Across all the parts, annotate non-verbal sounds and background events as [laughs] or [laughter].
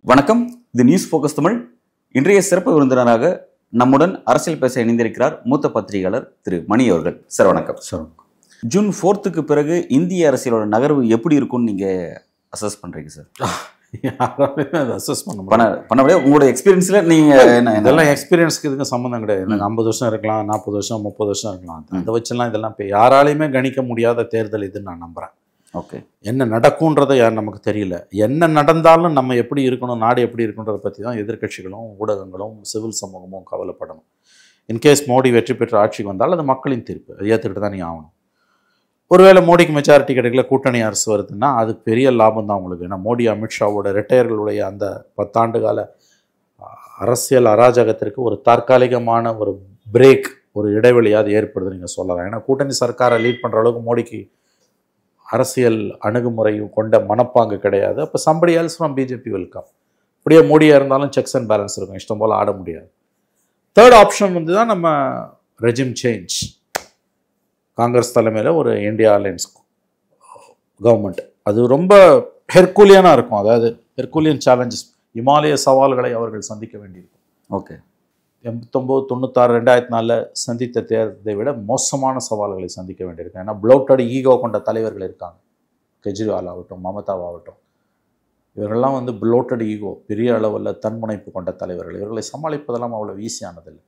வணக்கம் இது news focus Tamil இன்றைய சிறப்பு விருந்தினராக நம்முடன் அரசியல் பேச இணைந்திருக்கிறார் மூத்த பத்திரிகையாளர் திரு மணி அவர்கள் சார் வணக்கம் சார் ஜூன் ஃபோர்த்துக்கு பிறகு இந்திய அரசியலோட நகர்வு எப்படி இருக்கும்னு நீங்கள் அசஸ் பண்ணுறீங்க சார் அசஸ் பண்ண பண்ண பண்ண முடியாது உங்களோட எக்ஸ்பீரியன்ஸில் நீங்கள் என்ன இதெல்லாம் எக்ஸ்பீரியன்ஸ்க்கு இதுக்கு சம்மந்தம் கிடையாது எனக்கு ஐம்பது வருஷம் இருக்கலாம் நாற்பது வருஷம் முப்பது வருஷம் இருக்கலாம் அதை வச்சுலாம் இதெல்லாம் இப்போ யாராலையுமே கணிக்க முடியாத தேர்தல் இதுன்னு நான் நம்புகிறேன் ஓகே என்ன நடக்கும்ன்றதை யார் நமக்கு தெரியல என்ன நடந்தாலும் நம்ம எப்படி இருக்கணும் நாடு எப்படி இருக்குன்றதை பற்றி தான் எதிர்கட்சிகளும் ஊடகங்களும் சிவில் சமூகமும் கவலைப்படணும் இன்கேஸ் மோடி வெற்றி பெற்ற ஆட்சிக்கு வந்தால் அது மக்களின் தீர்ப்பு ஏற்றுக்கிட்டு தான் நீ ஆகணும் ஒருவேளை மோடிக்கு மெஜாரிட்டி கிடைக்கல கூட்டணி அரசு வருதுன்னா அது பெரிய லாபம் தான் உங்களுக்கு ஏன்னா மோடி அமித்ஷாவோட ரிட்டையர்களுடைய அந்த பத்தாண்டு கால அரசியல் அராஜகத்திற்கு ஒரு தற்காலிகமான ஒரு பிரேக் ஒரு இடைவெளியாக ஏற்படுது நீங்கள் சொல்லலாம் ஏன்னா கூட்டணி சர்க்காரை லீட் பண்ணுற அளவுக்கு மோடிக்கு அரசியல் அணுகுமுறையும் கொண்ட மனப்பாங்கு கிடையாது அப்போ somebody else from BJP welcome அப்படியே மோடியாக இருந்தாலும் செக்ஸ் அண்ட் பேலன்ஸ் இருக்கும் இஷ்டம் போல் ஆட முடியாது தேர்ட் ஆப்ஷன் வந்து தான் நம்ம ரெஜிம் சேஞ்ச் காங்கிரஸ் தலைமையில் ஒரு இந்தியா அலையன்ஸ் கவர்மெண்ட் அது ரொம்ப ஹெர்கூலியனாக இருக்கும் அதாவது ஹெர்கூலியன் சேலஞ்சஸ் இமாலய சவால்களை அவர்கள் சந்திக்க வேண்டியிருக்கும் ஓகே எண்பத்தொம்போது தொண்ணூத்தாறு ரெண்டாயிரத்தி நாலில் சந்தித்த தேர்தலை விட மோசமான சவால்களை சந்திக்க வேண்டியிருக்கும் ஏன்னா ப்ளவுட்டோட ஈகோ கொண்ட தலைவர்கள் இருக்காங்க கெஜ்ரிவால் ஆகட்டும் மமதாவாகட்டும் இவர்கள்லாம் வந்து ப்ளோட்டட் ஈகோ பெரிய அளவில் தன்முனைப்பு கொண்ட தலைவர்கள் இவர்களை சமாளிப்பதெல்லாம் அவ்வளோ ஈஸியானதில்லை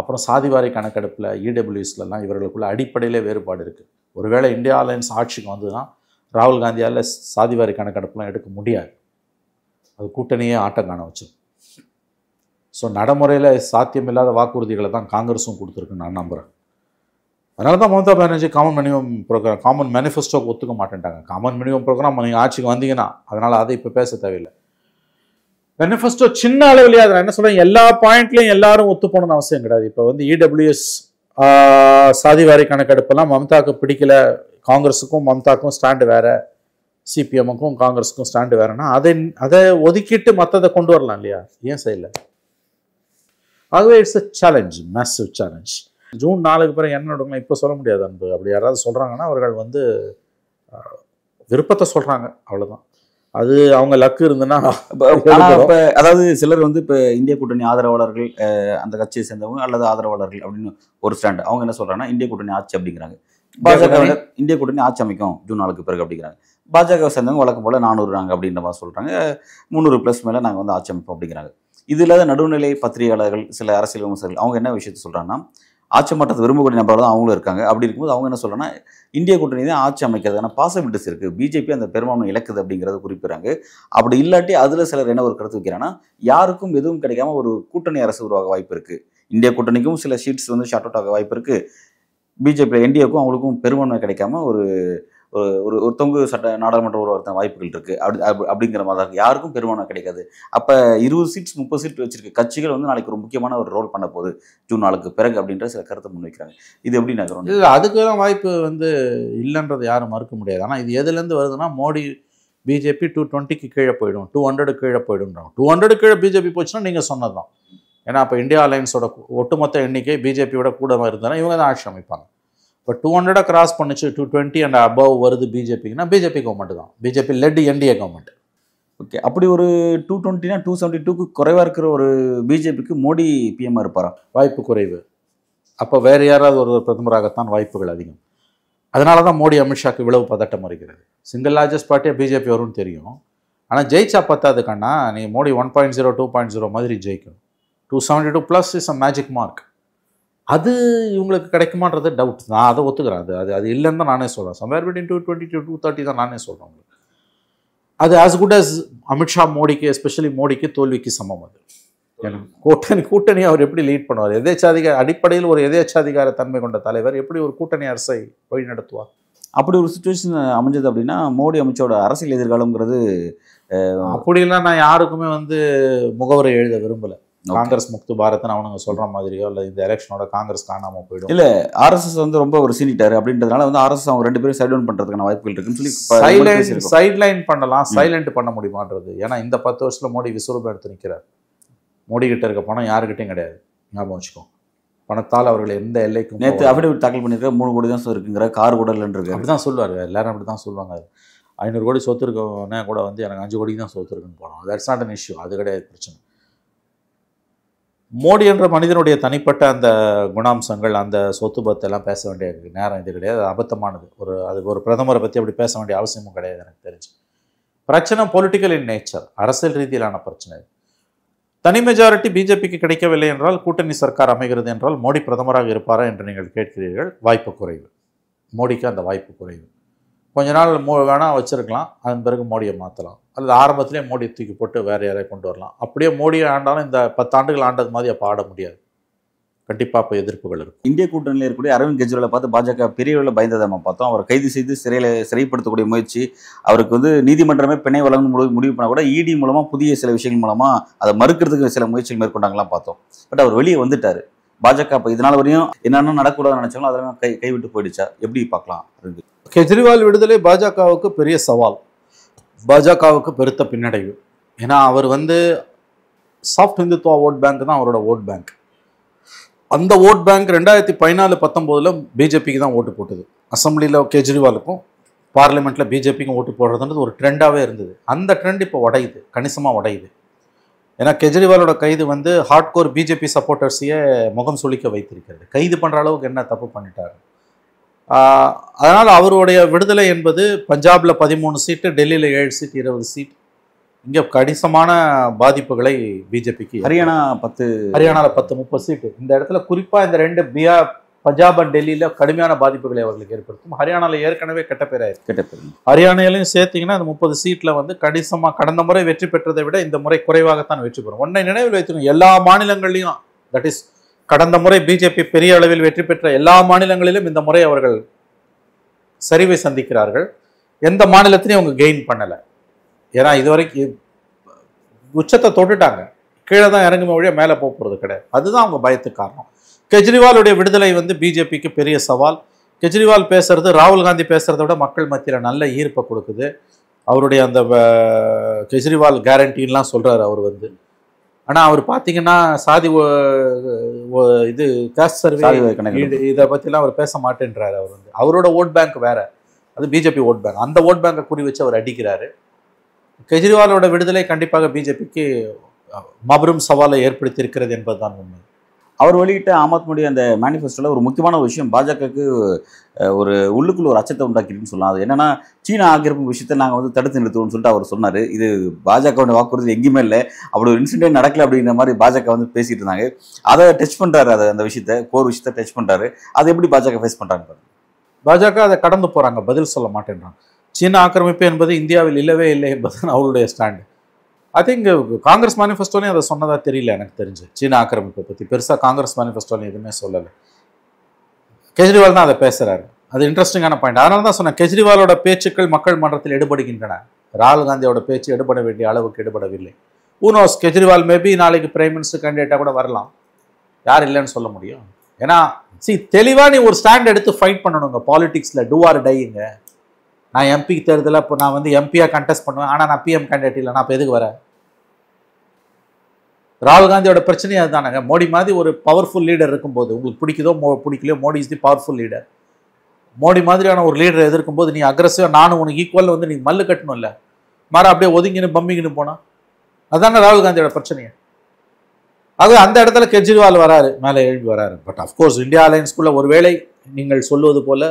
அப்புறம் சாதிவாரி கணக்கெடுப்பில் இடபிள்யூஸ்லலாம் e இவர்களுக்குள்ள அடிப்படையிலே வேறுபாடு இருக்குது ஒருவேளை இந்தியா அலையன்ஸ் ஆட்சிக்கு வந்து தான் ராகுல் காந்தியால் சாதிவாரி கணக்கெடுப்புலாம் எடுக்க முடியாது அது கூட்டணியே ஆட்டம் காண வச்சிடும் ஸோ நடைமுறையில் சாத்தியமில்லாத வாக்குறுதிகளை தான் காங்கிரஸும் கொடுத்துருக்குன்னு நான் நம்புகிறேன் அதனால தான் Mamata Banerjee common minimum program common மேனிஃபெஸ்டோக்கு ஒத்துக்க மாட்டேன்ட்டாங்க காமன் மினிமம் ப்ரோக்ராம் நீங்கள் ஆட்சிக்கு வந்தீங்கன்னா அதனால் அதை இப்போ பேச தேவையில்லை மேனிஃபெஸ்டோ சின்ன அளவுலயே அதை என்ன சொல்றேன் எல்லா பாயிண்ட்லையும் எல்லாரும் ஒத்து போகணும்னு அவசியம் கிடையாது இப்போ வந்து இடபிள்யூஎஸ் e சாதிவாரி கணக்கெடுப்பெல்லாம் மம்தாக்கு பிடிக்கல காங்கிரஸுக்கும் மம்தாக்கும் ஸ்டாண்டு வேற சிபிஎம்முக்கும் காங்கிரஸுக்கும் ஸ்டாண்டு வேறன்னா அதை அதை ஒதுக்கிட்டு மற்றதை கொண்டு வரலாம் இல்லையா ஏன் செய்யல ஆகவே it's a challenge massive challenge June நாலுக்கு பிறகு என்ன நடக்கலாம் இப்போ சொல்ல முடியாது அன்பு அப்படி யாராவது சொல்கிறாங்கன்னா அவர்கள் வந்து விருப்பத்தை சொல்கிறாங்க அவ்வளோதான் அது அவங்க லக்கு இருந்ததுன்னா [laughs] அதாவது சிலர் வந்து இப்போ இந்திய கூட்டணி ஆதரவாளர்கள் அந்த கட்சியை சேர்ந்தவங்க அல்லது ஆதரவாளர்கள் அப்படின்னு ஒரு ஸ்டாண்ட் அவங்க என்ன சொல்றாங்கன்னா இந்திய கூட்டணி ஆட்சி அப்படிங்கிறாங்க பாஜக இந்திய கூட்டணி ஆட்சி அமைக்கும் ஜூன் நாளுக்கு பிறகு அப்படிங்கிறாங்க பாஜக சேர்ந்தவங்க வழக்கம் போல நானூறு நாங்கள் அப்படின்ற மாதிரி சொல்றாங்க முந்நூறு பிளஸ் மேலே நாங்கள் வந்து ஆட்சி அமைப்போம் அப்படிங்கிறாங்க இது இல்லாத நடுநிலை பத்திரிகையாளர்கள் சில அரசியல் விமர்சகர்கள் அவங்க என்ன விஷயத்தை சொல்றாங்கன்னா ஆட்சி மாற்றத்தை விரும்பக்கூடிய நபர்கள் தான் அவங்களும் இருக்காங்க அப்படி இருக்கும்போது அவங்க என்ன சொல்லணும்னா இந்திய கூட்டணி தான் ஆட்சி அமைக்கிறதுக்கான பாசிபிலிட்டிஸ் இருக்குது பிஜேபி அந்த பெரும்பான்மை இழக்குது அப்படிங்கிறத குறிப்பிட்றாங்க அப்படி இல்லாட்டி அதில் சிலர் என்ன ஒரு கருத்து வைக்கிறாங்கன்னா யாருக்கும் எதுவும் கிடைக்காம ஒரு கூட்டணி அரசு உருவாக வாய்ப்பு இருக்குது இந்திய கூட்டணிக்கும் சில சீட்ஸ் வந்து ஷார்ட் அவுட் ஆக வாய்ப்பு இருக்குது பிஜேபியில் என்டிஏக்கும் அவங்களுக்கும் பெரும்பான்மை கிடைக்காம ஒரு ஒரு ஒரு ஒருத்தவங்க சட்ட நாடாளுமன்ற உருவாக்க வாய்ப்புகள் இருக்குது அப்படி அப்படிங்கிற மாதிரி தான் யாருக்கும் பெருமான கிடைக்காது அப்போ இருபது சீட்ஸ் முப்பது சீட் வச்சிருக்க கட்சிகள் வந்து நாளைக்கு ஒரு முக்கியமான ஒரு ரோல் பண்ண போகுது ஜூன் நாளுக்கு பிறகு அப்படின்ற சில கருத்தை முன்வைக்கிறாங்க இது எப்படி நகரம் இல்லை அதுக்கெல்லாம் வாய்ப்பு வந்து இல்லைன்றது யாரும் மறுக்க முடியாது ஆனால் இது எதுலேருந்து வருதுன்னா மோடி பிஜேபி டூ டுவெண்ட்டிக்கு கீழே போயிடும் டூ ஹண்ட்ரடு கீழே போயிடும்ன்றாங்க டூ ஹண்ட்ரடு கீழே பிஜேபி போச்சுன்னா நீங்கள் சொன்னது தான் ஏன்னா அப்போ இந்தியா அலையன்ஸோட ஒட்டுமொத்த எண்ணிக்கை பிஜேபியோட கூட இருந்தாலும் இவங்க தான் ஆட்சி அமைப்பாங்க இப்போ டூ ஹண்ட்ரடாக கிராஸ் பண்ணிச்சு டூ டுவெண்ட்டி அண்ட் அபவ் வருது பிஜேபிக்குனா பிஜேபி கவர்மெண்ட் தான் BJP led NDA government okay அப்படி ஒரு டூ டுவெண்ட்டினா டூ செவன்ட்டி டூக்கு குறைவாக இருக்கிற ஒரு பிஜேபிக்கு மோடி பிஎம்மாக இருப்பாரா வாய்ப்பு குறைவு அப்போ வேறு யாராவது ஒரு பிரதமராகத்தான் வாய்ப்புகள் அதிகம் அதனால தான் மோடி அமித்ஷாக்கு விளவு பதட்டம் வருகிறது சிங்கிள் லார்ஜஸ்ட் பார்ட்டியாக பிஜேபி வரும்னு தெரியும் ஆனால் ஜெயிச்சா பத்தாதுக்கண்ணா நீ Modi one point zero two point zero மாதிரி ஜெயிக்கணும் two seventy two plus is a magic mark அது இவங்களுக்கு கிடைக்குமான்றது டவுட் நான் அதை ஒத்துக்கிறேன் அது அது அது இல்லைன்னு தான் நானே சொல்கிறேன் somewhere between two twenty to two thirty தான் நானே சொல்கிறேன் உங்களுக்கு அது ஆஸ் குட் ஆஸ் அமித்ஷா மோடிக்கு எஸ்பெஷலி மோடிக்கு தோல்விக்கு சமம் அது கூட்டணி கூட்டணி அவர் எப்படி லீட் பண்ணுவார் எதேச்சாதிகார அடிப்படையில் ஒரு எதேச்சாதிகார தன்மை கொண்ட தலைவர் எப்படி ஒரு கூட்டணி அரசை வழி நடத்துவார் அப்படி ஒரு சுச்சுவேஷன் அமைஞ்சது அப்படின்னா மோடி அமைச்சோட அரசியல் எதிர்காலங்கிறது அப்படிலாம் நான் யாருக்குமே வந்து முகவரை எழுத விரும்பலை காங்கிரஸ் முக்து பாரத்னு அவனுங்க சொல்ற மாதிரியோ இல்லை இந்த எலெக்ஷனோட காங்கிரஸ் காணாம போயிடும் இல்ல ஆர்எஸ்எஸ் வந்து ரொம்ப ஒரு சீனிட்டாரு அப்படின்றதுனால வந்து ஆர்எஸ் அவங்க ரெண்டு பேரும் சைட் டவுன் பண்றதுக்கான வாய்ப்புகள் இருக்குன்னு சொல்லி சைட்லைன் பண்ணலாம் சைலண்ட் பண்ண முடியுமான்றது ஏன்னா இந்த பத்து வருஷத்துல மோடி விஸ்வரூபம் எடுத்து நிற்கிறார் மோடி கிட்ட இருக்க பணம் யாருக்கிட்டையும் கிடையாது ஞாபகம் வச்சுக்கோ பணத்தால் அவர்கள் எந்த எல்லைக்கும் நேற்று அப்படி தாக்கல் பண்ணியிருக்க மூணு கோடி தான் இருக்குங்கிற கார் கூட இல்லைன்றது அப்படி தான் சொல்லுவார் எல்லாரும் அப்படி தான் சொல்லுவாங்க ஐநூறு கோடி சொத்து இருக்கவனே கூட வந்து எனக்கு அஞ்சு கோடிக்கு தான் சொத்து இருக்குன்னு போனோம் தட்ஸ் நாட் அன் இஷ்யூ அது கிடையாது பிரச்சனை மோடி என்ற மனிதனுடைய தனிப்பட்ட அந்த குணாம்சங்கள் அந்த சொத்து பத்தெல்லாம் பேச வேண்டிய நேரம் இது கிடையாது அபத்தமானது ஒரு அது ஒரு பிரதமரை பற்றி அப்படி பேச வேண்டிய அவசியமும் கிடையாது எனக்கு தெரிஞ்சு பிரச்சனை பொலிட்டிக்கல் இன் நேச்சர் அரசியல் ரீதியிலான பிரச்சனை தனி மெஜாரிட்டி பிஜேபிக்கு கிடைக்கவில்லை என்றால் கூட்டணி சர்க்கார் அமைகிறது என்றால் மோடி பிரதமராக இருப்பாரா என்று நீங்கள் கேட்கிறீர்கள் வாய்ப்பு குறைவு மோடிக்கு அந்த வாய்ப்பு குறைவு கொஞ்ச நாள் மோ வேணால் வச்சுருக்கலாம் அதன் பிறகு மோடியை மாற்றலாம் அல்லது ஆரம்பத்திலே மோடியை தூக்கி போட்டு வேறு யாரை கொண்டு வரலாம் அப்படியே மோடியை ஆண்டாலும் இந்த பத்தாண்டுகள் ஆண்டது மாதிரி அப்போ ஆட முடியாது கண்டிப்பாக இப்போ எதிர்ப்புகள் இருக்கும் இந்திய கூட்டணியில் இருக்கக்கூடிய அரவிந்த் கெஜ்ரிவாலை பார்த்து பாஜக பெரிய அளவில் பயந்ததை நம்ம பார்த்தோம் அவர் கைது செய்து சிறையில் சிறைப்படுத்தக்கூடிய முயற்சி அவருக்கு வந்து நீதிமன்றமே பிணை வழங்கும் முடிவு முடிவு பண்ணால் கூட இடி மூலமாக புதிய சில விஷயங்கள் மூலமாக அதை மறுக்கிறதுக்கு சில முயற்சிகள் மேற்கொண்டாங்களாம் பார்த்தோம் பட் அவர் வெளியே வந்துட்டார் பாஜக இப்போ இதனால் வரையும் என்னென்ன நடக்கூடாதுன்னு நினச்சாலும் அதெல்லாம் கை கைவிட்டு போயிடுச்சா எப்படி பார்க்கலாம் கெஜ்ரிவால் விடுதலை பாஜகவுக்கு பெரிய சவால் பாஜகவுக்கு பெருத்த பின்னடைவு ஏன்னா அவர் வந்து சாஃப்ட் இந்துத்துவா ஓட் பேங்க் தான் அவரோட ஓட் பேங்க் அந்த ஓட் பேங்க் ரெண்டாயிரத்தி பதினாலு பத்தொம்போதில் பிஜேபிக்கு தான் ஓட்டு போட்டது அசம்பிளியில் கெஜ்ரிவாலுக்கும் பார்லிமெண்ட்டில் பிஜேபிக்கும் ஓட்டு போடுறதுன்றது ஒரு ட்ரெண்டாகவே இருந்தது அந்த ட்ரெண்ட் இப்போ உடையுது கணிசமாக உடையுது ஏன்னா கெஜ்ரிவாலோட கைது வந்து ஹார்ட்கோர் பிஜேபி சப்போர்ட்டர்ஸையே முகம் சுழிக்க வைத்திருக்கிறது கைது பண்ணுற அளவுக்கு என்ன தப்பு பண்ணிட்டாரு அதனால் அவருடைய விடுதலை என்பது பஞ்சாபில் பதிமூணு சீட்டு டெல்லியில் ஏழு சீட் இருபது சீட் இங்கே கணிசமான பாதிப்புகளை பிஜேபிக்கு ஹரியானா பத்து ஹரியானாவில் பத்து முப்பது சீட்டு இந்த இடத்துல குறிப்பாக இந்த ரெண்டு பிஆர் பஞ்சாப் அண்ட் டெல்லியில் கடுமையான பாதிப்புகளை அவர்களுக்கு ஏற்படுத்தும் ஹரியானாவில் ஏற்கனவே கெட்ட பேராயிருக்கு கெட்ட பேர் ஹரியானாலையும் சேர்த்திங்கன்னா அந்த முப்பது சீட்டில் வந்து கணிசமாக கடந்த முறை வெற்றி பெற்றதை விட இந்த முறை குறைவாகத்தான் வெற்றி பெறும் ஒன்றை நினைவில் வைத்துக்கணும் எல்லா மாநிலங்கள்லையும் தட் இஸ் கடந்த முறை பிஜேபி பெரிய அளவில் வெற்றி பெற்ற எல்லா மாநிலங்களிலும் இந்த முறை அவர்கள் சரிவை சந்திக்கிறார்கள் எந்த மாநிலத்திலையும் அவங்க கெயின் பண்ணலை ஏன்னா இதுவரைக்கும் உச்சத்தை தொட்டுட்டாங்க கீழே தான் இறங்குமே வழியாக மேலே போக போகிறது கிடையாது அதுதான் அவங்க பயத்துக்கு காரணம் கெஜ்ரிவாலுடைய விடுதலை வந்து பிஜேபிக்கு பெரிய சவால் கெஜ்ரிவால் பேசுறது ராகுல் காந்தி பேசுகிறத விட மக்கள் மத்தியில் நல்ல ஈர்ப்பை கொடுக்குது அவருடைய அந்த கெஜ்ரிவால் கேரண்டின்லாம் சொல்கிறார் அவர் வந்து ஆனால் அவர் பார்த்தீங்கன்னா சாதி இது காஸ்ட் சர்வே இதை பற்றிலாம் அவர் பேச மாட்டேன்றாரு அவர் வந்து அவரோட ஓட் பேங்க் வேற அது பிஜேபி ஓட் பேங்க் அந்த ஓட் பேங்கை குறி வச்சு அவர் அடிக்கிறாரு கெஜ்ரிவாலோட விடுதலை கண்டிப்பாக பிஜேபிக்கு மபெரும் சவாலை ஏற்படுத்தியிருக்கிறது என்பதுதான் உண்மை அவர் வெளியிட்ட ஆம் ஆத்மனுடைய அந்த மேனிஃபெஸ்டோவில் ஒரு முக்கியமான ஒரு விஷயம் பாஜகவுக்கு ஒரு உள்ளுக்குள்ள ஒரு அச்சத்தை உண்டாக்கிட்டுன்னு சொல்லலாம் அது என்னென்னா சீனா ஆக்கிரமிப்பு விஷயத்தை நாங்கள் வந்து தடுத்து நிறுத்துவோம்னு சொல்லிட்டு அவர் சொன்னார் இது பாஜகவுடைய வாக்குறுதி எங்கேயுமே இல்லை அப்படி ஒரு இன்சிடென்ட் நடக்கல அப்படிங்கிற மாதிரி பாஜக வந்து பேசிகிட்டு இருந்தாங்க அதை டச் பண்ணுறாரு அதை அந்த விஷயத்தை போர் விஷயத்தை டச் பண்ணுறாரு அதை எப்படி பாஜக ஃபேஸ் பண்ணுறாங்க பாஜக அதை கடந்து போகிறாங்க பதில் சொல்ல மாட்டேன்றாங்க சீனா ஆக்கிரமிப்பு என்பது இந்தியாவில் இல்லவே இல்லை என்பதுதான் அவருடைய ஸ்டாண்டு ஐ திங்க் காங்கிரஸ் மேனிஃபெஸ்டோலையும் அதை சொன்னதாக தெரியல எனக்கு தெரிஞ்சு சீன ஆக்கிரமிப்பை பற்றி பெருசாக காங்கிரஸ் மேனிஃபெஸ்டோலையும் எதுவுமே சொல்லலை கெஜ்ரிவால் தான் அதை பேசுகிறாரு அது இன்ட்ரெஸ்டிங்கான பாயிண்ட் அதனால தான் சொன்னேன் கெஜ்ரிவாலோட பேச்சுக்கள் மக்கள் மன்றத்தில் எடுபடுகின்றன ராகுல் காந்தியோட பேச்சு எடுபட வேண்டிய அளவுக்கு எடுபடவில்லை ஊனோஸ் கெஜ்ரிவால் மேபி நாளைக்கு பிரைம் மினிஸ்டர் கேண்டிடேட்டாக கூட வரலாம் யார் இல்லைன்னு சொல்ல முடியும் ஏன்னா சி தெளிவாக நீ ஒரு ஸ்டாண்ட் எடுத்து ஃபைட் பண்ணணுங்க பாலிடிக்ஸில் டூ ஆர் டையுங்க நான் எம்பி தேர்தலில் இப்போ நான் வந்து எம்பியாக கண்டெஸ்ட் பண்ணுவேன் ஆனால் நான் பிஎம் கேண்டிடேட் இல்லை நான் இப்போ எதுக்கு வரேன் ராகுல் காந்தியோட பிரச்சனையே அதுதானங்க மோடி மாதிரி ஒரு பவர்ஃபுல் லீடர் இருக்கும்போது உங்களுக்கு பிடிக்குதோ மோ பிடிக்கலையோ Modi is the powerful leader Modi மாதிரியான ஒரு லீடரை எதிர்க்கும் போது நீ அக்ரஸிவாக நானும் உனக்கு ஈக்குவலில் வந்து நீ மல்லு கட்டணும் இல்லை மாற அப்படியே ஒதுங்கின்னு பம்மிங்கன்னு போனால் அதுதானே ராகுல் காந்தியோட பிரச்சனையே அது அந்த இடத்துல கெஜ்ரிவால் வராரு மேலே எழுதி வராரு பட் அஃப்கோர்ஸ் இந்தியா அலையன்ஸ்குள்ளே ஒருவேளை நீங்கள் சொல்லுவது போல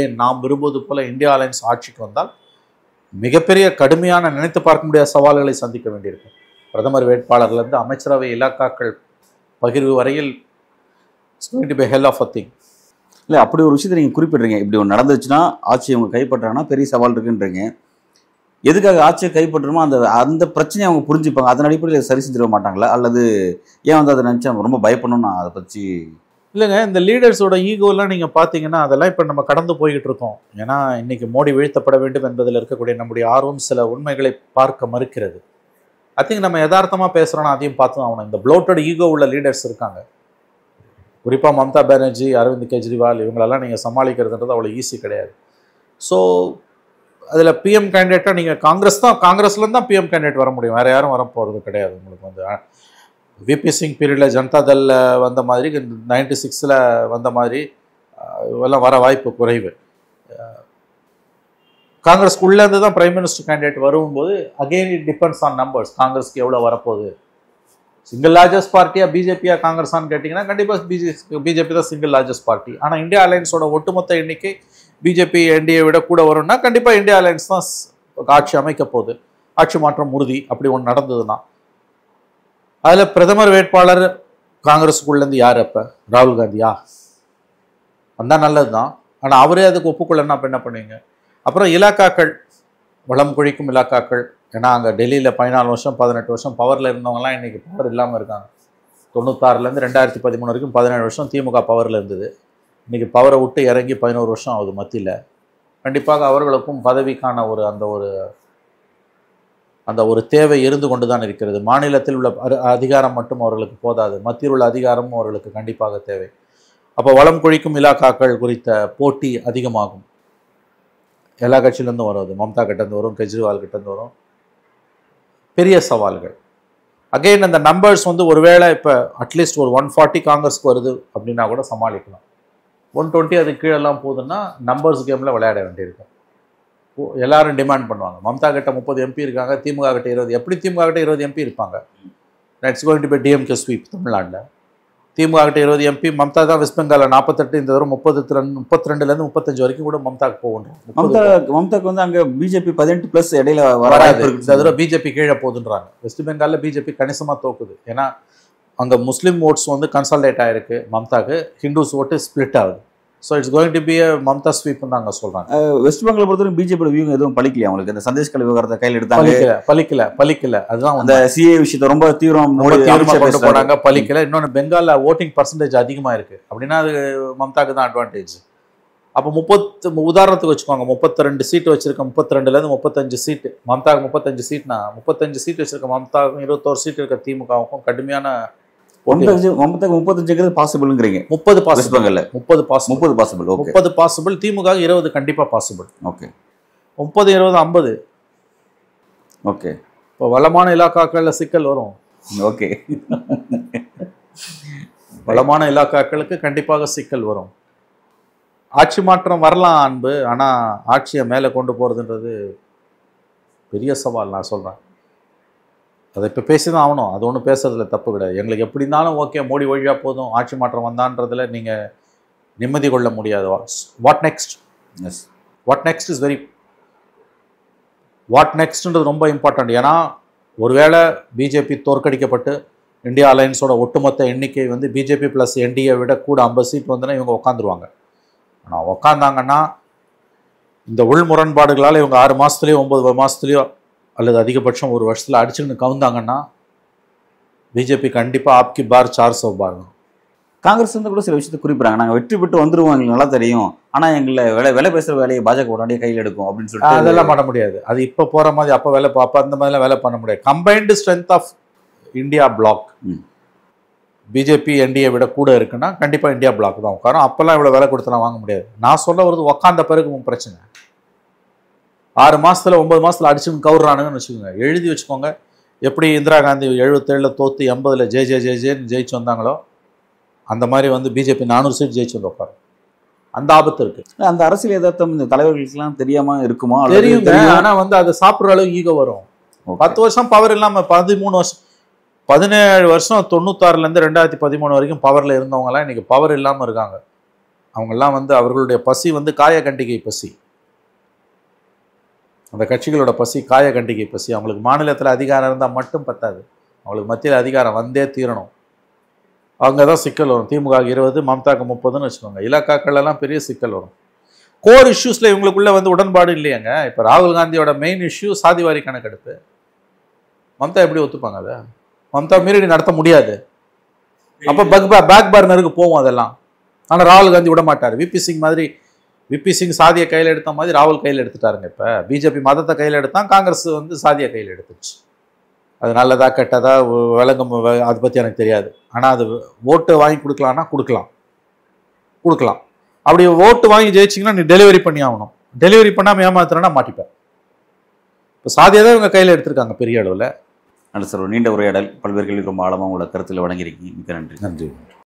ஏன் நாம் விரும்புவது போல இந்தியா அலையன்ஸ் ஆட்சிக்கு வந்தால் மிகப்பெரிய கடுமையான நினைத்து பார்க்க முடியாத சவால்களை சந்திக்க வேண்டியிருக்கும் பிரதமர் வேட்பாளர்லேருந்து அமைச்சரவை இலாக்காக்கள் பகிர்வு வரையில் by hell of a thing இல்லை அப்படி ஒரு விஷயத்தை நீங்கள் குறிப்பிட்றீங்க இப்படி ஒன்று நடந்துச்சுன்னா ஆட்சி அவங்க கைப்பற்றாங்கன்னா பெரிய சவால் இருக்குன்றீங்க எதுக்காக ஆட்சியை கைப்பற்றணுமோ அந்த அந்த பிரச்சனையை அவங்க புரிஞ்சுப்பாங்க அதன் அடிப்படையில் சரி செஞ்சிட மாட்டாங்களா அல்லது ஏன் வந்து அதை நினச்சா ரொம்ப பயப்படணும் நான் அதை பற்றி இல்லைங்க இந்த லீடர்ஸோட ஈகோலாம் நீங்கள் பார்த்தீங்கன்னா அதெல்லாம் இப்போ நம்ம கடந்து போய்கிட்டு இருக்கோம் ஏன்னா இன்றைக்கி மோடி வீழ்த்தப்பட வேண்டும் என்பதில் இருக்கக்கூடிய நம்முடைய ஆர்வம் சில உண்மைகளை பார்க்க மறுக்கிறது ஐ திங்க் நம்ம யதார்த்தமாக பேசுகிறோன்னா அதையும் பார்த்து ஆகணும் இந்த ப்ளோட்டட் ஈகோ உள்ள லீடர்ஸ் இருக்காங்க குறிப்பாக மம்தா பானர்ஜி அரவிந்த் கெஜ்ரிவால் இவங்களெல்லாம் நீங்கள் சமாளிக்கிறதுன்றது அவ்வளோ ஈஸி கிடையாது ஸோ அதில் பிஎம் கேண்டிடேட்டாக நீங்கள் காங்கிரஸ் தான் காங்கிரஸ்லேருந்து தான் பிஎம் கேண்டிடேட் வர முடியும் வேறு யாரும் வர போகிறது கிடையாது உங்களுக்கு வந்து விபி சிங் பீரியடில் ஜனதா தளில் வந்த மாதிரி நைன்டி சிக்ஸில் வந்த மாதிரி எல்லாம் வர வாய்ப்பு குறைவு காங்கிரஸ் உள்ளேருந்து தான் பிரைம் மினிஸ்டர் கேண்டிடேட் வரும்போது again it depends on numbers காங்கிரஸ்க்கு எவ்வளோ வரப்போகுது சிங்கிள் லார்ஜஸ்ட் பார்ட்டியாக பிஜேபியாக காங்கிரஸான்னு கேட்டிங்கன்னா கண்டிப்பாக பிஜே பிஜேபி தான் சிங்கிள் லார்ஜஸ்ட் பார்ட்டி ஆனால் இந்தியா அலையன்ஸோட ஒட்டுமொத்த எண்ணிக்கை பிஜேபி என்டிஏ விட கூட வரும்னா கண்டிப்பாக இந்தியா அலையன்ஸ் தான் ஆட்சி அமைக்க போகுது ஆட்சி மாற்றம் உறுதி அப்படி ஒன்று நடந்ததுன்னா அதில் பிரதமர் வேட்பாளர் காங்கிரஸுக்குள்ளேருந்து யார் அப்போ ராகுல் காந்தியா வந்தால் நல்லது தான் ஆனால் அவரே அதுக்கு ஒப்புக்கொள்ளன்னா அப்போ என்ன பண்ணுவீங்க அப்புறம் இலாக்காக்கள் வளம் குழிக்கும் இலாக்காக்கள் ஏன்னா அங்கே டெல்லியில் பதினாலு வருஷம் பதினெட்டு வருஷம் பவரில் இருந்தவங்கலாம் இன்றைக்கி பவர் இல்லாமல் இருக்காங்க தொண்ணூத்தாறுலேருந்து ரெண்டாயிரத்தி பதிமூணு வரைக்கும் பதினேழு வருஷம் திமுக பவரில் இருந்தது இன்றைக்கி பவரை விட்டு இறங்கி பதினோரு வருஷம் ஆகுது மத்தியில் கண்டிப்பாக அவர்களுக்கும் பதவிக்கான ஒரு அந்த ஒரு அந்த ஒரு தேவை இருந்து கொண்டு தான் இருக்கிறது மாநிலத்தில் உள்ள அதிகாரம் மட்டும் அவர்களுக்கு போதாது மத்தியில் உள்ள அதிகாரமும் அவர்களுக்கு கண்டிப்பாக தேவை அப்போ வளம் குழிக்கும் இலாக்காக்கள் குறித்த போட்டி அதிகமாகும் எல்லா கட்சியிலேருந்தும் அது மம்தா கிட்டேருந்து வரும் கெஜ்ரிவால் கிட்டேருந்து வரும் பெரிய சவால்கள் அகெயின் அந்த நம்பர்ஸ் வந்து ஒருவேளை இப்போ அட்லீஸ்ட் ஒரு ஒன் ஃபார்ட்டி காங்கிரஸ்க்கு வருது அப்படின்னா கூட சமாளிக்கலாம் ஒன் டுவெண்ட்டி அது கீழெல்லாம் போகுதுன்னா நம்பர்ஸ் கேமில் விளையாட வேண்டியிருக்கும் எல்லாரும் டிமாண்ட் பண்ணுவாங்க மம்தா கிட்ட முப்பது எம்பி இருக்காங்க திமுக கிட்ட இருபது எப்படி திமுக கிட்ட இருபது எம்பி இருப்பாங்க it's going to be DMK sweep தமிழ்நாட்டில் திமுக கிட்ட இருபது எம்பி மம்தா தான் வெஸ்ட் பெங்காலில் நாற்பத்தெட்டு இந்த தடவை முப்பது ரெண்டு முப்பத்தி ரெண்டுலேருந்து முப்பத்தஞ்சு வரைக்கும் கூட மம்தாக்கு போகணும் மம்தா மம்தாக்கு வந்து அங்கே பிஜேபி பதினெட்டு ப்ளஸ் இடையில வராது இந்த தடவை பிஜேபி கீழே போகுதுன்றாங்க வெஸ்ட் பெங்காலில் பிஜேபி கணிசமாக தோக்குது ஏன்னா அங்கே முஸ்லீம் ஓட்ஸ் வந்து கன்சால்டேட் ஆகிருக்கு மம்தாக்கு ஹிந்துஸ் ஓட்டு ஸ்ப்ளிட் ஆகுது so it's going to be Mamata ஸ்வீப்னு அங்கே சொல்கிறாங்க வெஸ்ட் பெங்கால் பொறுத்தவரைக்கும் பிஜேபியோட வியூங்க எதுவும் பழிக்கலையா அவங்களுக்கு இந்த சந்தேஷ் கல்வி விவகாரத்தை கையில் எடுத்தாங்க பழிக்கல பழிக்கல பழிக்கல அதுதான் அந்த சிஏ விஷயத்தை ரொம்ப தீவிரம் தீவிரமாக பழிக்கல இன்னொன்று பெங்காலில் ஓட்டிங் பர்சன்டேஜ் அதிகமாக இருக்குது அப்படின்னா அது மம்தாக்கு தான் அட்வான்டேஜ் அப்போ முப்பத்து உதாரணத்துக்கு வச்சுக்கோங்க முப்பத்தி ரெண்டு சீட்டு வச்சிருக்க முப்பத்தி ரெண்டுலேருந்து முப்பத்தஞ்சு சீட்டு மம்தாவுக்கு முப்பத்தஞ்சு சீட்னா முப்பத்தஞ்சு சீட் வச்சிருக்க மம்தாவுக்கும் இருபத்தோரு சீட் இருக்க திமுகவுக்கும் கடுமையான ஒன்பது ஒன்பதுக்கு முப்பத்தஞ்சுங்கிறது பாசிபிள்ங்கிறீங்க முப்பது பாசிபிள் முப்பது பாஸ் முப்பது பாசிபிள் முப்பது பாசிபிள் திமுக இருபது கண்டிப்பாக பாசிபிள் ஓகே முப்பது இருபது ஐம்பது ஓகே இப்போ வளமான இலாக்காக்களில் சிக்கல் வரும் ஓகே [laughs] வளமான இலாக்காக்களுக்கு கண்டிப்பாக சிக்கல் வரும் ஆட்சி மாற்றம் வரலாம் அன்பு ஆனால் ஆட்சியை மேலே கொண்டு போகிறதுன்றது பெரிய சவால் நான் சொல்கிறேன் அதை இப்போ பேசி தான் ஆகணும் அது ஒன்றும் பேசுறதுல தப்பு கிடையாது எங்களுக்கு எப்படி இருந்தாலும் ஓகே மோடி வழியாக போதும் ஆட்சி மாற்றம் வந்தான்றதில் நீங்கள் நிம்மதி கொள்ள முடியாது what next yes what next is very what நெக்ஸ்ட்ன்றது ரொம்ப இம்பார்ட்டண்ட் ஏன்னா ஒருவேளை பிஜேபி தோற்கடிக்கப்பட்டு இந்தியா அலையன்ஸோட ஒட்டுமொத்த எண்ணிக்கை வந்து பிஜேபி ப்ளஸ் என்டிஏ விட கூட ஐம்பது சீட் வந்தோன்னா இவங்க உட்காந்துருவாங்க ஆனால் உட்காந்தாங்கன்னா இந்த உள் முரண்பாடுகளால் இவங்க ஆறு மாதத்துலேயோ ஒம்பது மாதத்துலேயோ அல்லது அதிகபட்சம் ஒரு வருஷத்தில் அடிச்சுன்னு கவுந்தாங்கன்னா பிஜேபி கண்டிப்பாக ஆப்கி பார் சார் சோ காங்கிரஸ் இருந்து கூட சில விஷயத்தை குறிப்பிட்றாங்க நாங்கள் வெற்றி பெற்று வந்துருவோம் எங்களுக்கு நல்லா தெரியும் ஆனால் எங்களை வேலை வேலை பேசுகிற வேலையை பாஜக உடனே கையில் எடுக்கும் அப்படின்னு சொல்லிட்டு அதெல்லாம் பண்ண முடியாது அது இப்போ போகிற மாதிரி அப்போ வேலை அப்போ அந்த மாதிரிலாம் வேலை பண்ண முடியாது combined strength of India bloc BJP NDA விட கூட இருக்குன்னா கண்டிப்பாக இந்தியா பிளாக் தான் உட்காரும் அப்போல்லாம் இவ்வளோ வேலை கொடுத்துலாம் வாங்க முடியாது நான் சொல்ல வருது உக்காந்த பிறகு பிரச்சனை ஆறு மாதத்தில் ஒம்பது மாதத்தில் அடிச்சுன்னு கவுர்றானுங்கன்னு வச்சுக்கோங்க எழுதி வச்சுக்கோங்க எப்படி இந்திரா காந்தி எழுபத்தேழில் தோற்று எண்பதில் ஜெய் ஜெய் ஜெய் ஜெயின்னு ஜெயிச்சு வந்தாங்களோ அந்த மாதிரி வந்து பிஜேபி நானூறு சீட் ஜெயிச்சு வந்து அந்த ஆபத்து இருக்கு அந்த அரசியல் எதார்த்தம் இந்த தலைவர்களுக்கெல்லாம் தெரியாம இருக்குமா தெரியும் ஆனா வந்து அதை சாப்பிட்ற அளவு ஈகோ வரும் பத்து வருஷம் பவர் இல்லாமல் பதிமூணு வருஷம் பதினேழு வருஷம் தொண்ணூத்தாறுல இருந்து ரெண்டாயிரத்தி பதிமூணு வரைக்கும் பவர்ல இருந்தவங்கலாம் இன்றைக்கி இன்னைக்கு பவர் இல்லாமல் இருக்காங்க அவங்கெல்லாம் வந்து அவர்களுடைய பசி வந்து காயக்கண்டிகை பசி அந்த கட்சிகளோட பசி காய கண்டிகை பசி அவங்களுக்கு மாநிலத்தில் அதிகாரம் இருந்தால் மட்டும் பத்தாது அவங்களுக்கு மத்தியில் அதிகாரம் வந்தே தீரணும் அவங்க தான் சிக்கல் வரும் திமுக இருபது மம்தாக்கு முப்பதுன்னு வச்சுக்கோங்க இலாக்காக்கள்லாம் பெரிய சிக்கல் வரும் கோர் இஷ்யூஸில் இவங்களுக்குள்ளே வந்து உடன்பாடு இல்லையாங்க இப்போ ராகுல் காந்தியோட மெயின் இஷ்யூ சாதிவாரி கணக்கெடுப்பு மம்தா எப்படி ஒத்துப்பாங்க அதை மம்தா மீறி நடத்த முடியாது அப்போ பக் பேக் பார்னருக்கு போவோம் அதெல்லாம் ஆனால் ராகுல் காந்தி விட மாட்டார் விபி சிங் மாதிரி விபி சிங் சாதியை கையில் எடுத்த மாதிரி ராகுல் கையில் எடுத்துட்டாருங்க இப்போ பிஜேபி மதத்தை கையில் எடுத்தால் காங்கிரஸ் வந்து சாதியை கையில் எடுத்துச்சு அது நல்லதா கெட்டதாக விளங்கும் அதை பற்றி எனக்கு தெரியாது ஆனால் அது ஓட்டு வாங்கி கொடுக்கலான்னா கொடுக்கலாம் கொடுக்கலாம் அப்படி ஓட்டு வாங்கி ஜெயிச்சிங்கன்னா நீ டெலிவரி பண்ணி ஆகணும் டெலிவரி பண்ணாமல் ஏமாத்துறேன்னா மாட்டிப்பேன் இப்போ சாதியை தான் இவங்க கையில் எடுத்திருக்காங்க பெரிய அளவில் நல்ல சார் நீண்ட உரையாடல் பல்வேறு கேள்வி ரொம்ப ஆழமாக உங்களோட கருத்தில் வழங்கியிருக்கீங்க மிக நன்றி நன்றி